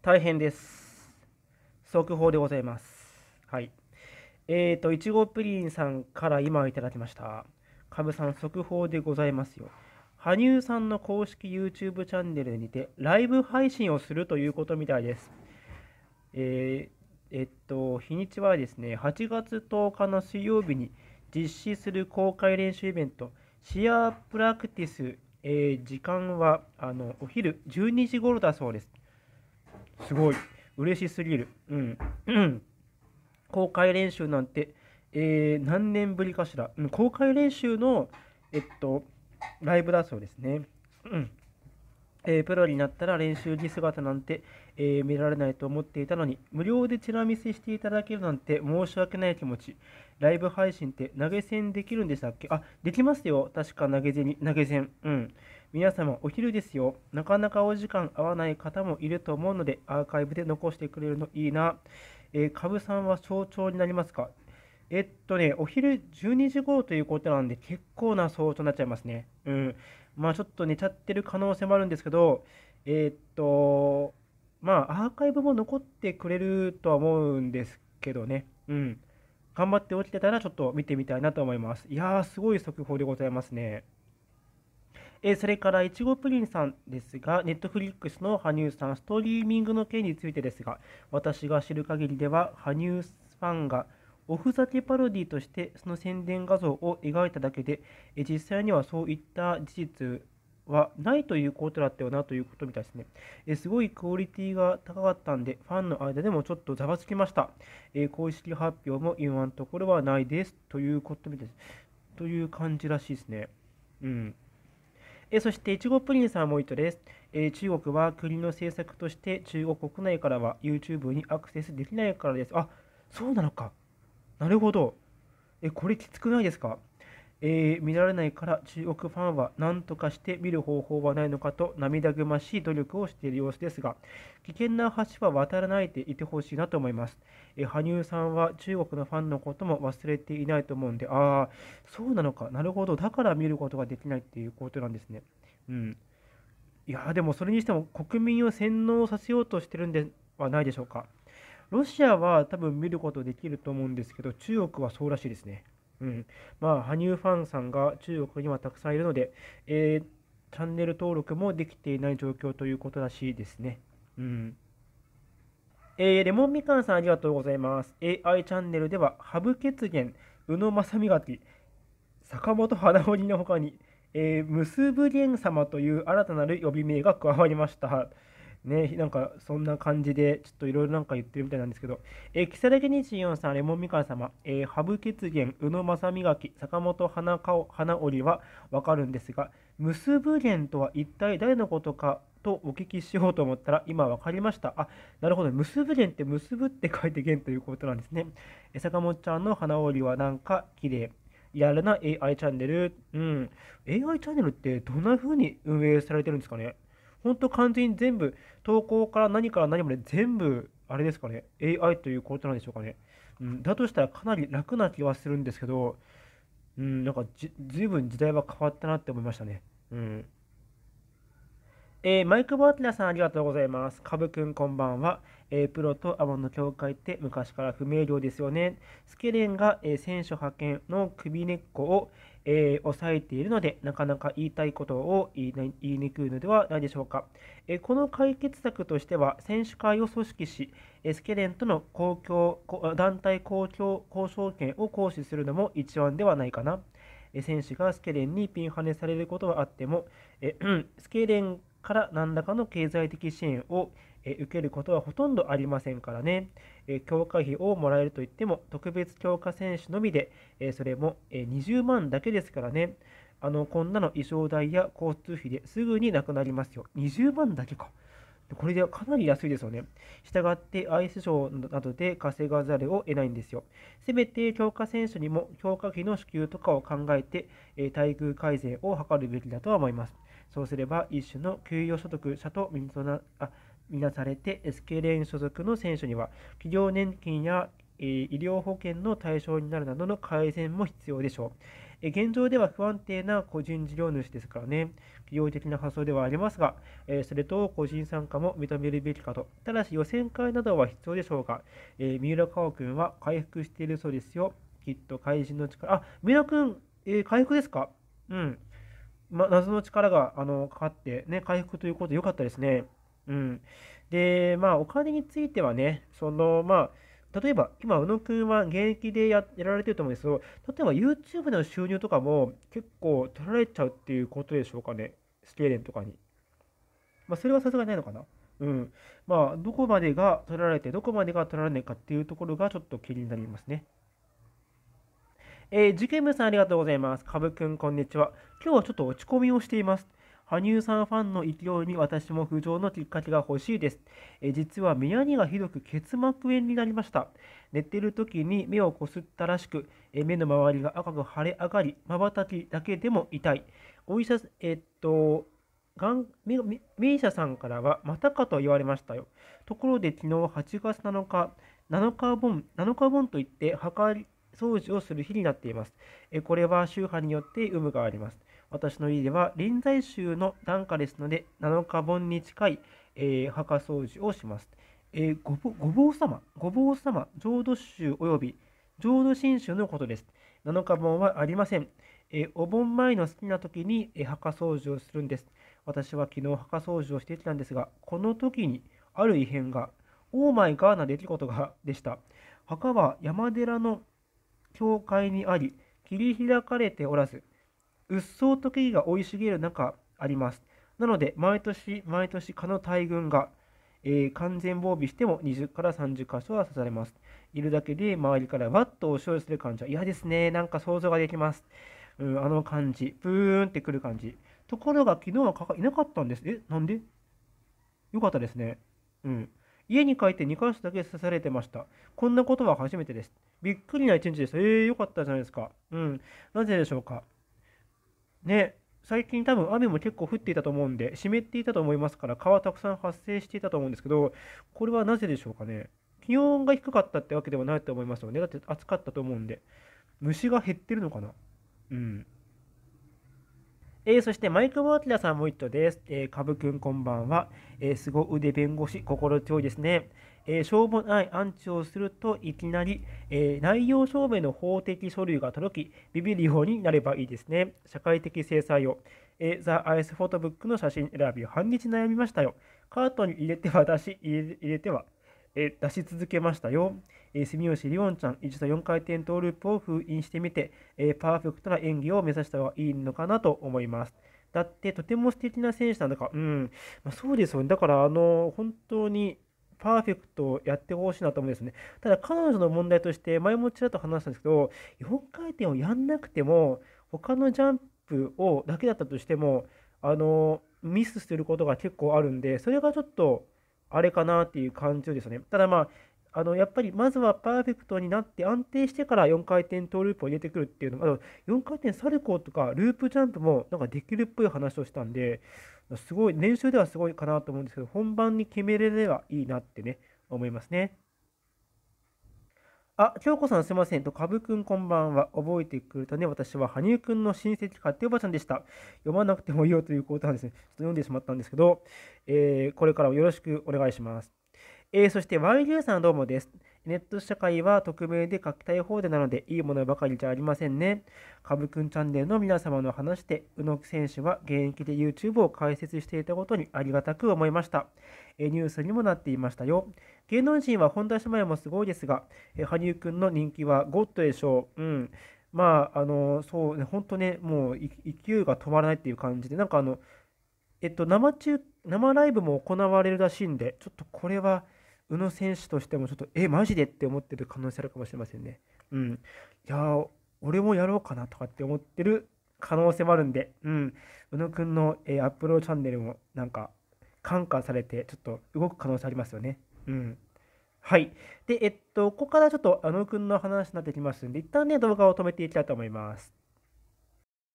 大変です。速報でございます。はい。えっ、ー、と、いちごプリンさんから今いただきました。カブさん、速報でございますよ。羽生さんの公式 YouTube チャンネルにてライブ配信をするということみたいです。えー、えっと、日にちはですね、8月10日の水曜日に実施する公開練習イベント、シアープラクティス、えー、時間はあのお昼12時頃だそうです。すごい。嬉しすぎる。うん。うん。公開練習なんて、えー、何年ぶりかしら。うん、公開練習の、えっと、ライブだそうですね。うん。えー、プロになったら練習着姿なんて、えー、見られないと思っていたのに、無料でチラ見せしていただけるなんて申し訳ない気持ち。ライブ配信って投げ銭できるんでしたっけあ、できますよ。確か投げ銭、投げ銭。うん。皆様お昼ですよ。なかなかお時間合わない方もいると思うので、アーカイブで残してくれるのいいな。えー、株さんは早朝になりますかえっとね、お昼12時頃ということなんで、結構な早朝になっちゃいますね。うん。まあちょっと寝ちゃってる可能性もあるんですけど、えー、っと、まあアーカイブも残ってくれるとは思うんですけどね。うん。頑張って起きてたらちょっと見てみたいなと思います。いやー、すごい速報でございますね。えそれから、いちごプリンさんですが、ネットフリックスの羽生さん、ストリーミングの件についてですが、私が知る限りでは、羽生ファンがおふざけパロディとしてその宣伝画像を描いただけで、え実際にはそういった事実はないということだったよなということみたいですね。えすごいクオリティが高かったんで、ファンの間でもちょっとざわつきました。え公式発表も今のところはないですということみたいです。という感じらしいですね。うん。えそして、いちごプリンさんもいとです、え中国は国の政策として中国国内からは YouTube にアクセスできないからです。あ、そうなのか。なるほど。え、これきつくないですかえー、見られないから中国ファンは何とかして見る方法はないのかと涙ぐましい努力をしている様子ですが危険な橋は渡らないでいてほしいなと思います、えー、羽生さんは中国のファンのことも忘れていないと思うんでああそうなのかなるほどだから見ることができないっていうことなんですねうんいやでもそれにしても国民を洗脳させようとしてるんではないでしょうかロシアは多分見ることできると思うんですけど中国はそうらしいですねうん、まあ、羽生ファンさんが中国にはたくさんいるので、えー、チャンネル登録もできていない状況ということらしいですね。うんえー、レモンみかんさんありがとうございます。AI チャンネルでは、ハブ結弦、宇野正磨き、坂本花織の他に、えー、結ぶ玄様という新たなる呼び名が加わりました。ね、なんかそんな感じで、ちょっといろいろなんか言ってるみたいなんですけど、えー、木更木西四さん、レモンみかん様、えー、羽生血源、宇野正磨き、坂本花花織はわかるんですが、結ぶ源とは一体誰のことかとお聞きしようと思ったら、今分かりました。あ、なるほど。結ぶ連って結ぶって書いて弦ということなんですね。え坂本ちゃんの花織はなんか綺麗。やるな AI チャンネル。うん。AI チャンネルってどんな風に運営されてるんですかね本当完全に全部、投稿から何から何まで全部、あれですかね、AI ということなんでしょうかね。うん、だとしたらかなり楽な気はするんですけど、うん、なんかずいぶん時代は変わったなって思いましたね。うん。えー、マイク・バーティラさんありがとうございます。カブくんこんばんは。えー、プロとアマンの境界って昔から不明瞭ですよね。スケレンが、えー、選手派遣の首根っこを、えー、抑えているので、なかなか言いたいことを言い言いにくいのではないでしょうか。えー、この解決策としては、選手会を組織し、えスケレンとの公共団体公共交渉権を行使するのも一案ではないかな。え選手がスケレンにピンハネされることはあっても、え スケレンから何らかの経済的支援を受けることはほとんどありませんからね、強化費をもらえるといっても、特別強化選手のみで、それも20万だけですからね、あのこんなの衣装代や交通費ですぐになくなりますよ。20万だけか。これではかなり安いですよね。したがってアイスショーなどで稼がざるを得ないんですよ。せめて強化選手にも強化費の支給とかを考えて、え待遇改善を図るべきだとは思います。そうすれば一種の給与所得者とみなされて SK レーン所属の選手には企業年金や医療保険の対象になるなどの改善も必要でしょう。現状では不安定な個人事業主ですからね、企業的な発想ではありますが、それと個人参加も認めるべきかと、ただし予選会などは必要でしょうが、三浦佳く君は回復しているそうですよ、きっと怪人の力、あ、三浦君、えー、回復ですかうん。ま、謎の力があのかかって、ね、回復ということでよかったですね。うん、で、まあ、お金についてはね、そのまあ、例えば今、宇野くんは現役でやられてると思うんですけど、例えば YouTube での収入とかも結構取られちゃうっていうことでしょうかね、スケーレンとかに。まあ、それはさすがにないのかな。うん。まあ、どこまでが取られて、どこまでが取られないかっていうところがちょっと気になりますね。えー、ジケムさんありがとうございます。かぶくん、こんにちは。今日はちょっと落ち込みをしています。羽生さんファンの勢いに私も浮上のきっかけが欲しいです。え実は宮にがひどく結膜炎になりました。寝てる時に目をこすったらしく、え目の周りが赤く腫れ上がり、まばたきだけでも痛い。お医者、えっと、がん医者さんからはまたかと言われましたよ。ところで昨日8月7日、7日分、7日分といって測掃除をする日になっています。えこれは宗派によって有無があります。私の家では臨済宗の檀家ですので、7日盆に近い、えー、墓掃除をします。えー、ごぼごぼう様、ごぼう様、浄土宗及び浄土真宗のことです。7日盆はありません。えー、お盆前の好きな時に、え墓掃除をするんです。私は昨日墓掃除をしてきたんですが、この時にある異変が、オーマイガーな出来事がでした。墓は山寺の教会にあり、切り開かれておらず、うっそうと木々が生い茂る中あります。なので、毎年毎年蚊の大群が、えー、完全防備しても20から30箇所は刺されます。いるだけで周りからわっと押し寄せる感じは嫌ですね。なんか想像ができます。うん、あの感じ。プーンってくる感じ。ところが昨日は蚊がいなかったんです。え、なんでよかったですね。うん。家に帰って2箇所だけ刺されてました。こんなことは初めてです。びっくりな一日です。えー、よかったじゃないですか。うん。なぜでしょうか。ね、最近多分雨も結構降っていたと思うんで、湿っていたと思いますから、川たくさん発生していたと思うんですけど、これはなぜでしょうかね。気温が低かったってわけではないと思いますよね。だって暑かったと思うんで。虫が減ってるのかなうん。えー、そしてマイク・ボーティラさんも一ッです。えー、株くんこんばんは。えー、ご腕弁護士、心強いですね。えー、しょうもないアンチをするといきなり、えー、内容証明の法的書類が届き、ビビるようになればいいですね。社会的制裁を。えー、ザ・アイス・フォトブックの写真選びを半日悩みましたよ。カートに入れては出し、入れては。え出し続けましたよ。え住吉りおんちゃん、一度4回転トーループを封印してみて、えパーフェクトな演技を目指した方がいいのかなと思います。だってとても素敵な選手なんだから、うん、まあ、そうですよね。だから、あの、本当にパーフェクトをやってほしいなと思うんですね。ただ、彼女の問題として、前もちらっと話したんですけど、4回転をやんなくても、他のジャンプをだけだったとしても、あの、ミスすることが結構あるんで、それがちょっと、あれかなっていう感じですね。ただまあ、あのやっぱりまずはパーフェクトになって安定してから4回転トーループを入れてくるっていうのも、あと4回転サルコーとかループジャンプもなんかできるっぽい話をしたんで、すごい、練習ではすごいかなと思うんですけど、本番に決めれればいいなってね、思いますね。あ、京子さんすいません。と、かぶくんこんばんは。覚えてくれたね。私は、羽生くんの親戚、勝手おばちゃんでした。読まなくてもいいよということなんですね。ちょっと読んでしまったんですけど、えー、これからもよろしくお願いします。えー、そして、ュ g さんどうもです。ネット社会は匿名で書きたい方でなのでいいものばかりじゃありませんね。カブくんチャンネルの皆様の話で、宇野木選手は現役で YouTube を開設していたことにありがたく思いました。ニュースにもなっていましたよ。芸能人は本田姉妹もすごいですが、羽生くんの人気はゴッドでしょう。うん。まあ、あの、そうね、本当ね、もう勢いが止まらないっていう感じで、なんかあの、えっと、生中、生ライブも行われるらしいんで、ちょっとこれは、宇野選手としてもちょっと、え、マジでって思ってる可能性あるかもしれませんね。うん。いや俺もやろうかなとかって思ってる可能性もあるんで、うん。宇野くんの、えー、アップローチャンネルもなんか、感化されて、ちょっと動く可能性ありますよね。うん。はい。で、えっと、ここからちょっと、あのくんの話になってきますんで、一旦ね、動画を止めていきたいと思います。